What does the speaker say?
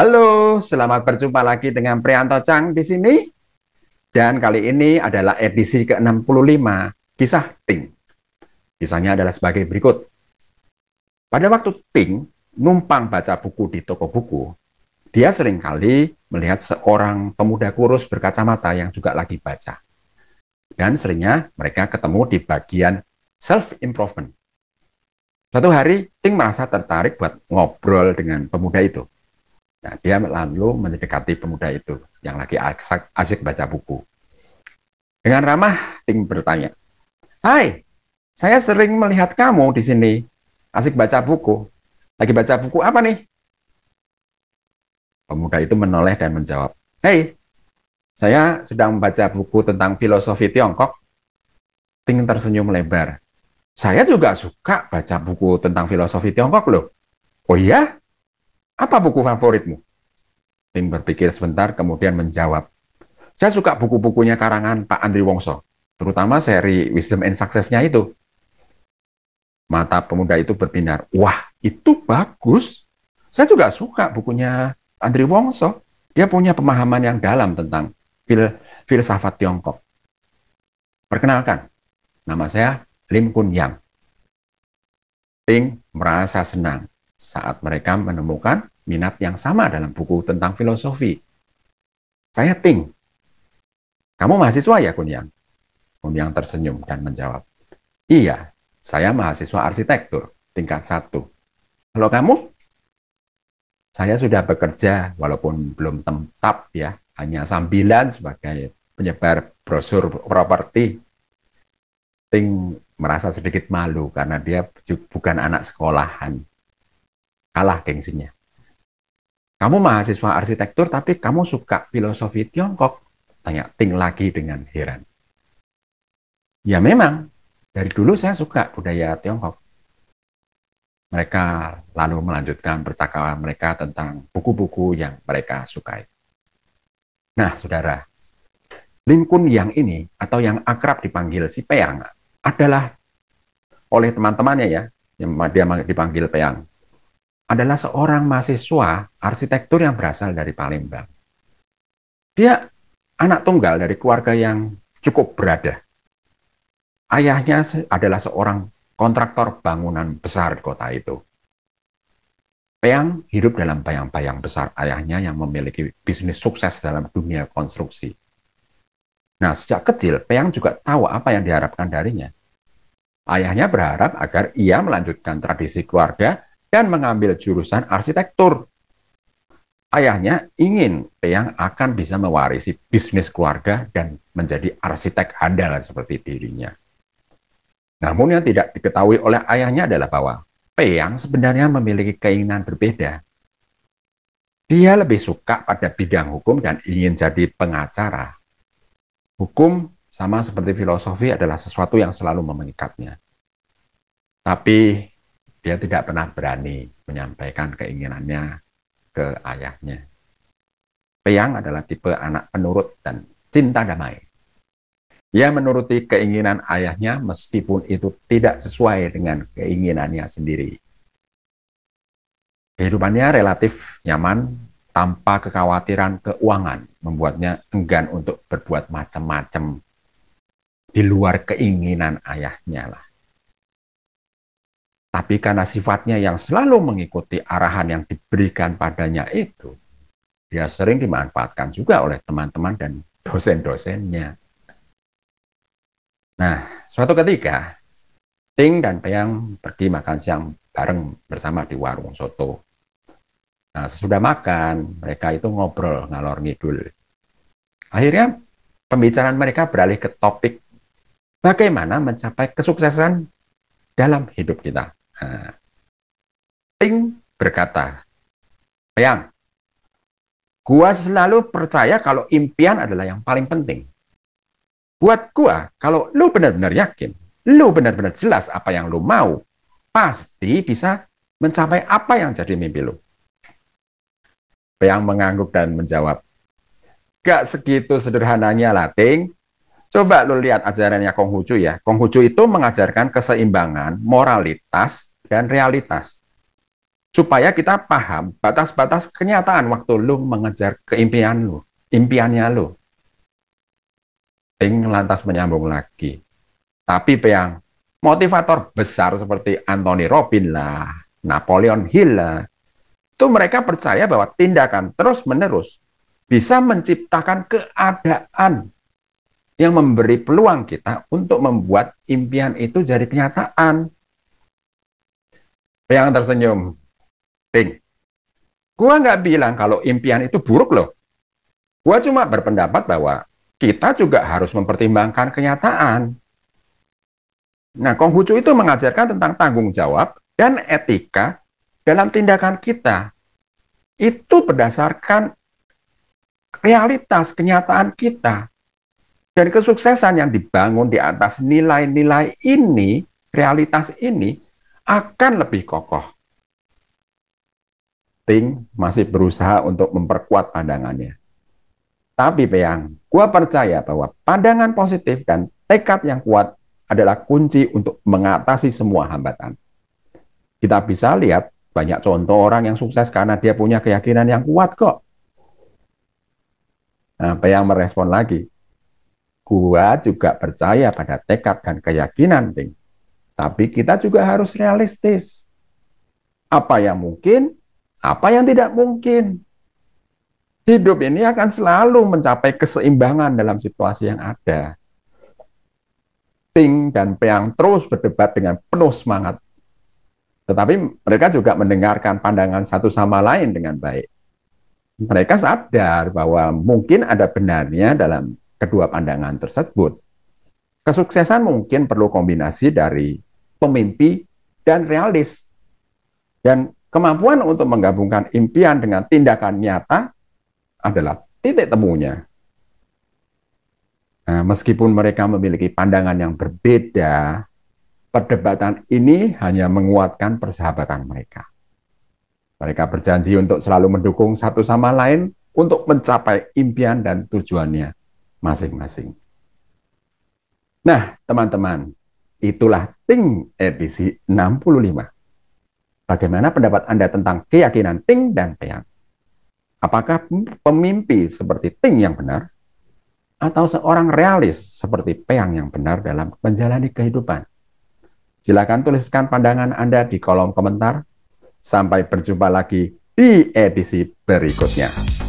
Halo, selamat berjumpa lagi dengan Prianto Chang di sini. Dan kali ini adalah edisi ke-65, kisah Ting. Kisahnya adalah sebagai berikut. Pada waktu Ting numpang baca buku di toko buku, dia seringkali melihat seorang pemuda kurus berkacamata yang juga lagi baca. Dan seringnya mereka ketemu di bagian self-improvement. Suatu hari, Ting merasa tertarik buat ngobrol dengan pemuda itu Nah, dia lalu mendekati pemuda itu yang lagi asik, asik baca buku. Dengan ramah, Ting bertanya, Hai, saya sering melihat kamu di sini. Asik baca buku. Lagi baca buku apa nih? Pemuda itu menoleh dan menjawab, Hei, saya sedang membaca buku tentang filosofi Tiongkok. Ting tersenyum lebar. Saya juga suka baca buku tentang filosofi Tiongkok loh. Oh iya? Apa buku favoritmu? Tim berpikir sebentar kemudian menjawab. Saya suka buku-bukunya karangan Pak Andri Wongso, terutama seri Wisdom and Success-nya itu. Mata pemuda itu berbinar. Wah, itu bagus. Saya juga suka bukunya Andri Wongso. Dia punya pemahaman yang dalam tentang fil filsafat Tiongkok. Perkenalkan, nama saya Lim Kun Yang. Ting merasa senang saat mereka menemukan minat yang sama dalam buku tentang filosofi. Saya Ting. Kamu mahasiswa ya, Kunyang? Kunyang tersenyum dan menjawab, Iya, saya mahasiswa arsitektur, tingkat satu. Kalau kamu? Saya sudah bekerja, walaupun belum tetap ya, hanya sambilan sebagai penyebar brosur properti. Ting merasa sedikit malu karena dia bukan anak sekolahan kalah gengsinya. Kamu mahasiswa arsitektur tapi kamu suka filosofi Tiongkok? Tanya Ting lagi dengan heran. Ya memang, dari dulu saya suka budaya Tiongkok. Mereka lalu melanjutkan percakapan mereka tentang buku-buku yang mereka sukai. Nah, saudara, Lim Kun Yang ini atau yang akrab dipanggil si Peang adalah oleh teman-temannya ya, yang dia dipanggil Peang adalah seorang mahasiswa arsitektur yang berasal dari Palembang. Dia anak tunggal dari keluarga yang cukup berada. Ayahnya adalah seorang kontraktor bangunan besar di kota itu. Peang hidup dalam bayang-bayang besar ayahnya yang memiliki bisnis sukses dalam dunia konstruksi. Nah, sejak kecil Peang juga tahu apa yang diharapkan darinya. Ayahnya berharap agar ia melanjutkan tradisi keluarga dan mengambil jurusan arsitektur. Ayahnya ingin Eyang akan bisa mewarisi bisnis keluarga dan menjadi arsitek handal seperti dirinya. Namun yang tidak diketahui oleh ayahnya adalah bahwa Peyang sebenarnya memiliki keinginan berbeda. Dia lebih suka pada bidang hukum dan ingin jadi pengacara. Hukum sama seperti filosofi adalah sesuatu yang selalu memengikatnya. Tapi dia tidak pernah berani menyampaikan keinginannya ke ayahnya. Peyang adalah tipe anak penurut dan cinta damai. Ia menuruti keinginan ayahnya meskipun itu tidak sesuai dengan keinginannya sendiri. Kehidupannya relatif nyaman tanpa kekhawatiran keuangan, membuatnya enggan untuk berbuat macam-macam di luar keinginan ayahnya lah. Tapi karena sifatnya yang selalu mengikuti arahan yang diberikan padanya itu, dia sering dimanfaatkan juga oleh teman-teman dan dosen-dosennya. Nah, suatu ketika, Ting dan Peyang pergi makan siang bareng bersama di warung soto. Nah, sesudah makan, mereka itu ngobrol ngalor ngidul. Akhirnya, pembicaraan mereka beralih ke topik bagaimana mencapai kesuksesan dalam hidup kita. Ting berkata, Yang, gua selalu percaya kalau impian adalah yang paling penting. Buat gua, kalau lu benar-benar yakin, lu benar-benar jelas apa yang lu mau, pasti bisa mencapai apa yang jadi mimpi lu. Yang mengangguk dan menjawab, Gak segitu sederhananya lah, Ting. Coba lu lihat ajarannya Konghucu ya. Konghucu itu mengajarkan keseimbangan, moralitas, dan realitas. Supaya kita paham batas-batas kenyataan waktu lu mengejar keimpian lu, impiannya lu. Ting lantas menyambung lagi. Tapi yang motivator besar seperti Anthony Robbins lah, Napoleon Hill lah, itu mereka percaya bahwa tindakan terus-menerus bisa menciptakan keadaan yang memberi peluang kita untuk membuat impian itu jadi kenyataan yang tersenyum. Ting. Gua nggak bilang kalau impian itu buruk loh. Gua cuma berpendapat bahwa kita juga harus mempertimbangkan kenyataan. Nah, Konghucu itu mengajarkan tentang tanggung jawab dan etika dalam tindakan kita. Itu berdasarkan realitas kenyataan kita. Dan kesuksesan yang dibangun di atas nilai-nilai ini, realitas ini, akan lebih kokoh. Ting masih berusaha untuk memperkuat pandangannya. Tapi Peyang, gua percaya bahwa pandangan positif dan tekad yang kuat adalah kunci untuk mengatasi semua hambatan. Kita bisa lihat banyak contoh orang yang sukses karena dia punya keyakinan yang kuat kok. Nah, Peyang merespon lagi, gua juga percaya pada tekad dan keyakinan Ting. Tapi kita juga harus realistis. Apa yang mungkin, apa yang tidak mungkin. Hidup ini akan selalu mencapai keseimbangan dalam situasi yang ada. Ting dan Peang terus berdebat dengan penuh semangat. Tetapi mereka juga mendengarkan pandangan satu sama lain dengan baik. Mereka sadar bahwa mungkin ada benarnya dalam kedua pandangan tersebut. Kesuksesan mungkin perlu kombinasi dari pemimpi, dan realis. Dan kemampuan untuk menggabungkan impian dengan tindakan nyata adalah titik temunya. Nah, meskipun mereka memiliki pandangan yang berbeda, perdebatan ini hanya menguatkan persahabatan mereka. Mereka berjanji untuk selalu mendukung satu sama lain untuk mencapai impian dan tujuannya masing-masing. Nah, teman-teman, Itulah Ting edisi 65. Bagaimana pendapat Anda tentang keyakinan Ting dan Peang? Apakah pemimpi seperti Ting yang benar? Atau seorang realis seperti Peang yang benar dalam menjalani kehidupan? Silakan tuliskan pandangan Anda di kolom komentar. Sampai berjumpa lagi di edisi berikutnya.